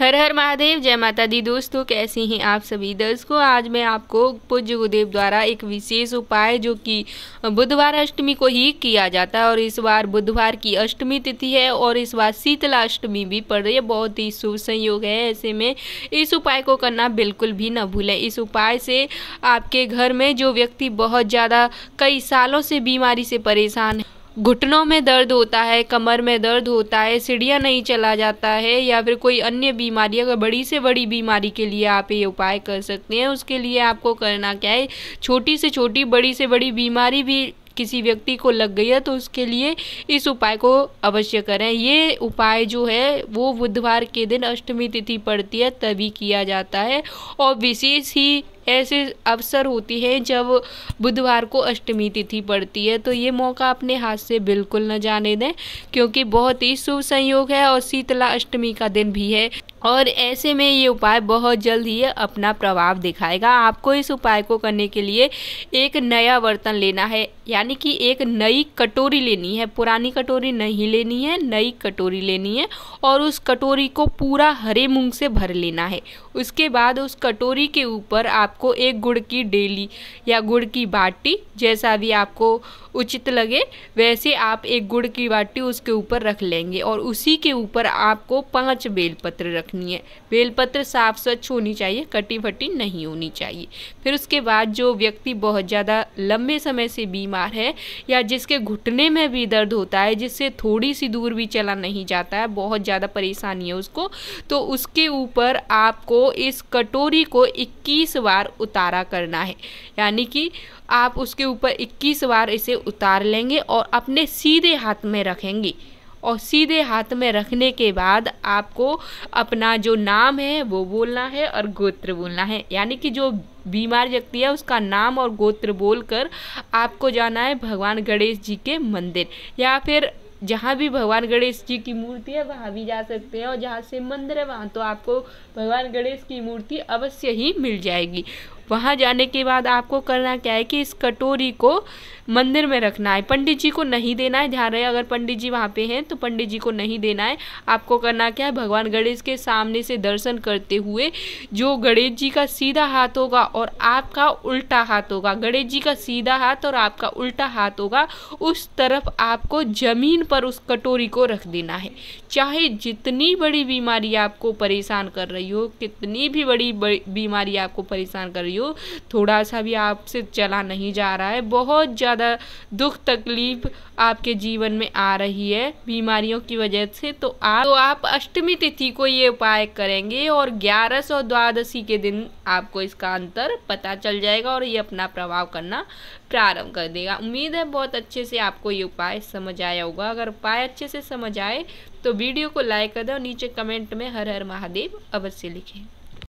हर हर महादेव जय माता दी दोस्तों कैसी हैं आप सभी दर्शकों आज मैं आपको पूज्य गुरुदेव द्वारा एक विशेष उपाय जो कि बुधवार अष्टमी को ही किया जाता है और इस बार बुधवार की अष्टमी तिथि है और इस बार शीतला अष्टमी भी पड़ रही है बहुत ही शुभ संयोग है ऐसे में इस उपाय को करना बिल्कुल भी ना भूलें इस उपाय से आपके घर में जो व्यक्ति बहुत ज़्यादा कई सालों से बीमारी से परेशान है घुटनों में दर्द होता है कमर में दर्द होता है सीढ़ियाँ नहीं चला जाता है या फिर कोई अन्य बीमारी अगर बड़ी से बड़ी बीमारी के लिए आप ये उपाय कर सकते हैं उसके लिए आपको करना क्या है छोटी से छोटी बड़ी से बड़ी बीमारी भी किसी व्यक्ति को लग गई है तो उसके लिए इस उपाय को अवश्य करें ये उपाय जो है वो बुधवार के दिन अष्टमी तिथि पड़ती है तभी किया जाता है और विशेष ही ऐसे अवसर होती हैं जब बुधवार को अष्टमी तिथि पड़ती है तो ये मौका अपने हाथ से बिल्कुल न जाने दें क्योंकि बहुत ही शुभ संयोग है और शीतला अष्टमी का दिन भी है और ऐसे में ये उपाय बहुत जल्द ही अपना प्रभाव दिखाएगा आपको इस उपाय को करने के लिए एक नया बर्तन लेना है यानी कि एक नई कटोरी लेनी है पुरानी कटोरी नहीं लेनी है नई कटोरी लेनी है और उस कटोरी को पूरा हरे मूंग से भर लेना है उसके बाद उस कटोरी के ऊपर आपको एक गुड़ की डेली या गुड़ की बाटी जैसा भी आपको उचित लगे वैसे आप एक गुड़ की बाटी उसके ऊपर रख लेंगे और उसी के ऊपर आपको पांच बेलपत्र रखनी है बेलपत्र साफ स्वच्छ होनी चाहिए कटी फटी नहीं होनी चाहिए फिर उसके बाद जो व्यक्ति बहुत ज़्यादा लंबे समय से बीमार है या जिसके घुटने में भी दर्द होता है जिससे थोड़ी सी दूर भी चला नहीं जाता है बहुत ज़्यादा परेशानी है उसको तो उसके ऊपर आपको इस कटोरी को 21 बार उतारा करना है यानी कि आप उसके ऊपर 21 बार इसे उतार लेंगे और अपने सीधे हाथ में रखेंगे और सीधे हाथ में रखने के बाद आपको अपना जो नाम है वो बोलना है और गोत्र बोलना है यानी कि जो बीमार व्यक्ति है उसका नाम और गोत्र बोलकर आपको जाना है भगवान गणेश जी के मंदिर या फिर जहाँ भी भगवान गणेश जी की मूर्ति है वहाँ भी जा सकते हैं और जहाँ से मंदिर है वहाँ तो आपको भगवान गणेश की मूर्ति अवश्य ही मिल जाएगी वहाँ जाने के बाद आपको करना क्या है कि इस कटोरी को मंदिर में रखना है पंडित जी को नहीं देना है ध्यान रहे अगर पंडित जी वहाँ पे हैं तो पंडित जी को नहीं देना है आपको करना क्या है भगवान गणेश के सामने से दर्शन करते हुए जो गणेश जी का सीधा हाथ होगा और आपका उल्टा हाथ होगा गणेश जी का सीधा हाथ और आपका उल्टा हाथ होगा उस तरफ आपको ज़मीन पर उस कटोरी को रख देना है चाहे जितनी बड़ी बीमारी आपको परेशान कर रही हो कितनी भी बड़ी बीमारी आपको परेशान कर रही हो हो थोड़ा सा भी आपसे चला नहीं जा रहा है बहुत ज़्यादा दुख तकलीफ आपके जीवन में आ रही है बीमारियों की वजह से तो आप तो आप अष्टमी तिथि को ये उपाय करेंगे और ग्यारह और द्वादशी के दिन आपको इसका अंतर पता चल जाएगा और ये अपना प्रभाव करना प्रारंभ कर देगा उम्मीद है बहुत अच्छे से आपको ये उपाय समझ आया होगा अगर उपाय अच्छे से समझ आए तो वीडियो को लाइक कर दें और नीचे कमेंट में हर हर महादेव अवश्य लिखें